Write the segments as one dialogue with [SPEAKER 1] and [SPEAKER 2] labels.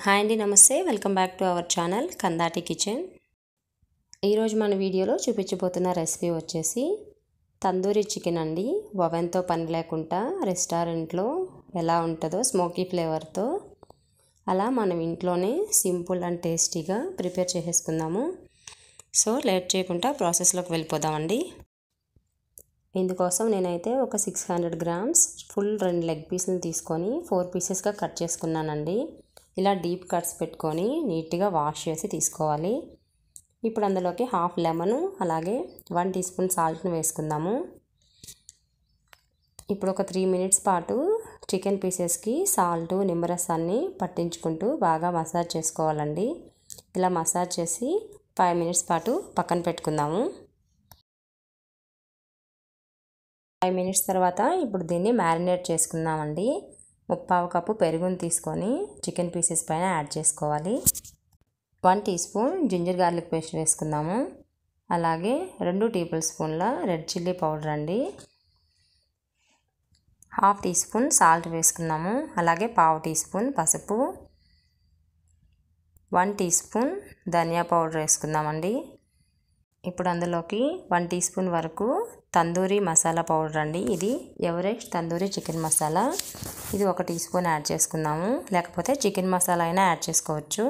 [SPEAKER 1] hi అండి నమస్తే welcome back to our channel Kandati kitchen ఈరోజు మన వీడియోలో చూపించబోతున్న రెసిపీ వచ్చేసి తందూరి చికెన్ అండి ఓవెన్తో పని లేకుండా రెస్టారెంట్లో ఎలా ఉంటుందో స్మోకీ ఫ్లేవర్తో అలా మనం ఇంట్లోనే సింపుల్ అండ్ టేస్టీగా ప్రిపేర్ చేసేసుకుందాము సో లేట్ చేయకుండా ప్రాసెస్లోకి వెళ్ళిపోదామండి ఇందుకోసం నేనైతే ఒక సిక్స్ హండ్రెడ్ గ్రామ్స్ ఫుల్ రెండు లెగ్ పీసులు తీసుకొని ఫోర్ పీసెస్గా కట్ చేసుకున్నానండి ఇలా డీప్ కట్స్ పెట్టుకొని నీట్గా వాష్ చేసి తీసుకోవాలి ఇప్పుడు అందులోకి హాఫ్ లెమన్ అలాగే వన్ టీ స్పూన్ సాల్ట్ను వేసుకుందాము ఇప్పుడు ఒక త్రీ మినిట్స్ పాటు చికెన్ పీసెస్కి సాల్ట్ నిమ్మరసాన్ని పట్టించుకుంటూ బాగా మసాజ్ చేసుకోవాలండి ఇలా మసాజ్ చేసి ఫైవ్ మినిట్స్ పాటు పక్కన పెట్టుకుందాము ఫైవ్ మినిట్స్ తర్వాత ఇప్పుడు దీన్ని మ్యారినేట్ చేసుకుందామండి పావు కప్పు పెరుగును తీసుకొని చికెన్ పీసెస్ పైన యాడ్ చేసుకోవాలి one teaspoon ginger garlic paste వేసుకుందాము అలాగే రెండు టేబుల్ స్పూన్ల రెడ్ చిల్లీ పౌడర్ అండి హాఫ్ టీ స్పూన్ సాల్ట్ వేసుకున్నాము అలాగే పావు టీ స్పూన్ పసుపు వన్ టీ స్పూన్ ధనియా పౌడర్ వేసుకుందామండి ఇప్పుడు అందులోకి వన్ టీ స్పూన్ వరకు తందూరి మసాలా పౌడర్ అండి ఇది ఎవరెస్ట్ తందూరి చికెన్ మసాలా ఇది ఒక టీ స్పూన్ యాడ్ చేసుకున్నాము లేకపోతే చికెన్ మసాలా అయినా యాడ్ చేసుకోవచ్చు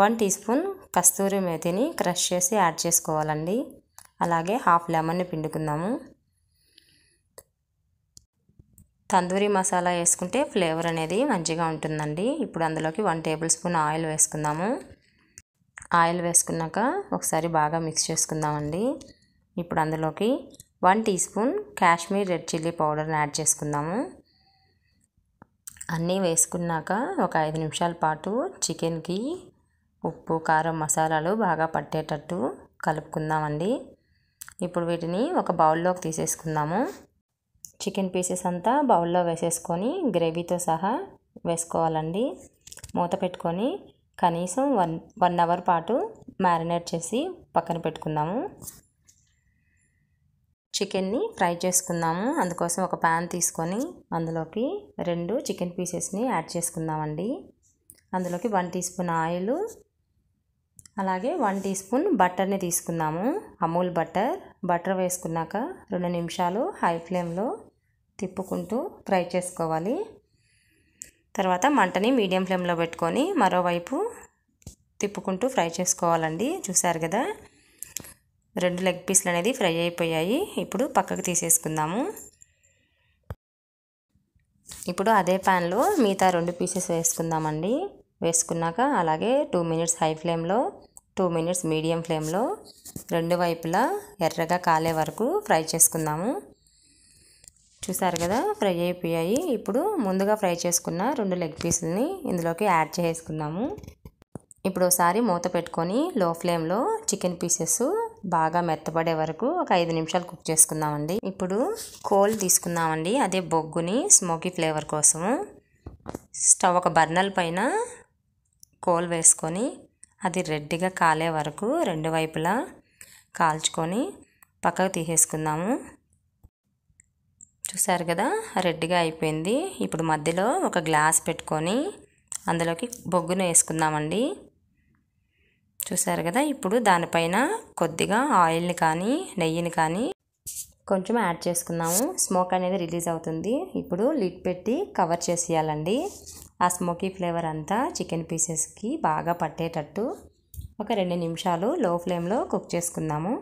[SPEAKER 1] వన్ టీ స్పూన్ కస్తూరి మేతిని క్రష్ చేసి యాడ్ చేసుకోవాలండి అలాగే హాఫ్ లెమన్ని పిండుకున్నాము తందూరి మసాలా వేసుకుంటే ఫ్లేవర్ అనేది మంచిగా ఉంటుందండి ఇప్పుడు అందులోకి వన్ టేబుల్ స్పూన్ ఆయిల్ వేసుకుందాము ఆయిల్ వేసుకున్నాక ఒకసారి బాగా మిక్స్ చేసుకుందామండి ఇప్పుడు అందులోకి one teaspoon Kashmir red chilli పౌడర్ని యాడ్ చేసుకుందాము అన్నీ వేసుకున్నాక ఒక ఐదు నిమిషాల పాటు చికెన్కి ఉప్పు కారం మసాలాలు బాగా పట్టేటట్టు కలుపుకుందామండి ఇప్పుడు వీటిని ఒక బౌల్లోకి తీసేసుకుందాము చికెన్ పీసెస్ అంతా బౌల్లో వేసేసుకొని గ్రేవీతో సహా వేసుకోవాలండి మూత పెట్టుకొని కనీసం వన్ వన్ అవర్ పాటు మ్యారినేట్ చేసి పక్కన పెట్టుకుందాము చికెన్ని ఫ్రై చేసుకుందాము అందుకోసం ఒక ప్యాన్ తీసుకొని అందులోకి రెండు చికెన్ పీసెస్ని యాడ్ చేసుకుందామండి అందులోకి వన్ టీ స్పూన్ ఆయిల్ అలాగే వన్ టీ స్పూన్ బటర్ని తీసుకుందాము అమూల్ బటర్ బటర్ వేసుకున్నాక రెండు నిమిషాలు హై ఫ్లేమ్లో తిప్పుకుంటూ ఫ్రై చేసుకోవాలి తర్వాత మంటని మీడియం ఫ్లేమ్లో పెట్టుకొని మరోవైపు తిప్పుకుంటూ ఫ్రై చేసుకోవాలండి చూసారు కదా రెండు లెగ్ పీస్లు అనేది ఫ్రై అయిపోయాయి ఇప్పుడు పక్కకు తీసేసుకుందాము ఇప్పుడు అదే ప్యాన్లో మిగతా రెండు పీసెస్ వేసుకుందామండి వేసుకున్నాక అలాగే టూ మినిట్స్ హై ఫ్లేమ్లో టూ మినిట్స్ మీడియం ఫ్లేమ్లో రెండు వైపులా ఎర్రగా కాలే వరకు ఫ్రై చేసుకుందాము చూసారు కదా ఫ్రై అయిపోయాయి ఇప్పుడు ముందుగా ఫ్రై చేసుకున్న రెండు లెగ్ పీసులని ఇందులోకి యాడ్ చేసుకున్నాము ఇప్పుడు ఒకసారి మూత పెట్టుకొని లో ఫ్లేమ్లో చికెన్ పీసెస్ బాగా మెత్తపడే వరకు ఒక ఐదు నిమిషాలు కుక్ చేసుకుందామండి ఇప్పుడు కోల్ తీసుకుందామండి అదే బొగ్గుని స్మోకీ ఫ్లేవర్ కోసము స్టవ్ ఒక బర్నల్ పైన కోల్ వేసుకొని అది రెడ్డిగా కాలే వరకు రెండు వైపులా కాల్చుకొని పక్కకు తీసేసుకుందాము చూసారు కదా రెడ్గా అయిపోయింది ఇప్పుడు మధ్యలో ఒక గ్లాస్ పెట్టుకొని అందులోకి బొగ్గును వేసుకుందామండి చూసారు కదా ఇప్పుడు దానిపైన కొద్దిగా ఆయిల్ని కానీ నెయ్యిని కానీ కొంచెం యాడ్ చేసుకున్నాము స్మోక్ అనేది రిలీజ్ అవుతుంది ఇప్పుడు లిడ్ పెట్టి కవర్ చేసేయాలండి ఆ స్మోకీ ఫ్లేవర్ అంతా చికెన్ పీసెస్కి బాగా పట్టేటట్టు ఒక రెండు నిమిషాలు లో ఫ్లేమ్లో కుక్ చేసుకుందాము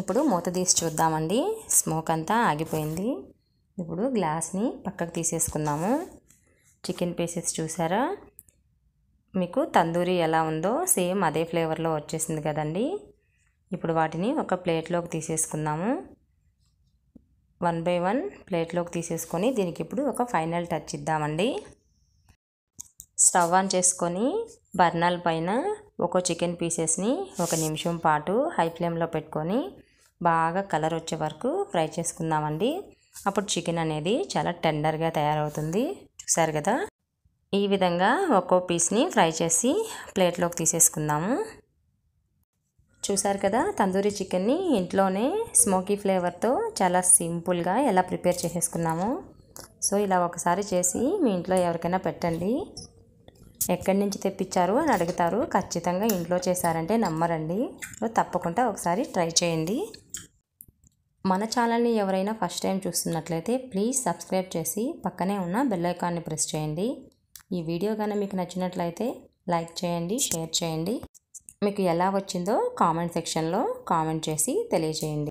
[SPEAKER 1] ఇప్పుడు మూత తీసి చూద్దామండి స్మోక్ అంతా ఆగిపోయింది ఇప్పుడు గ్లాస్ని పక్కకు తీసేసుకుందాము చికెన్ పీసెస్ చూసారా మీకు తందూరి ఎలా ఉందో సేమ్ అదే ఫ్లేవర్లో వచ్చేసింది కదండి ఇప్పుడు వాటిని ఒక ప్లేట్లోకి తీసేసుకుందాము వన్ బై వన్ ప్లేట్లోకి తీసేసుకొని దీనికి ఇప్పుడు ఒక ఫైనల్ టచ్ ఇద్దామండి స్టవ్ ఆన్ చేసుకొని బర్నల్ పైన ఒక చికెన్ పీసెస్ని ఒక నిమిషం పాటు హై ఫ్లేమ్లో పెట్టుకొని బాగా కలర్ వచ్చే వరకు ఫ్రై చేసుకుందామండి అప్పుడు చికెన్ అనేది చాలా టెండర్గా తయారవుతుంది చూసారు కదా ఈ విధంగా ఒక్కో పీస్ని ఫ్రై చేసి ప్లేట్లోకి తీసేసుకుందాము చూసారు కదా తందూరి చికెన్ని ఇంట్లోనే స్మోకీ ఫ్లేవర్తో చాలా సింపుల్గా ఎలా ప్రిపేర్ చేసేసుకున్నాము సో ఇలా ఒకసారి చేసి మీ ఇంట్లో ఎవరికైనా పెట్టండి ఎక్కడి నుంచి తెప్పించారు అని అడుగుతారు ఖచ్చితంగా ఇంట్లో చేశారంటే నమ్మరండి తప్పకుండా ఒకసారి ట్రై చేయండి మన ఛానల్ని ఎవరైనా ఫస్ట్ టైం చూస్తున్నట్లయితే ప్లీజ్ సబ్స్క్రైబ్ చేసి పక్కనే ఉన్న బెల్ ఐకాన్ని ప్రెస్ చేయండి ఈ వీడియో కానీ మీకు నచ్చినట్లయితే లైక్ చేయండి షేర్ చేయండి మీకు ఎలా వచ్చిందో కామెంట్ సెక్షన్లో కామెంట్ చేసి తెలియజేయండి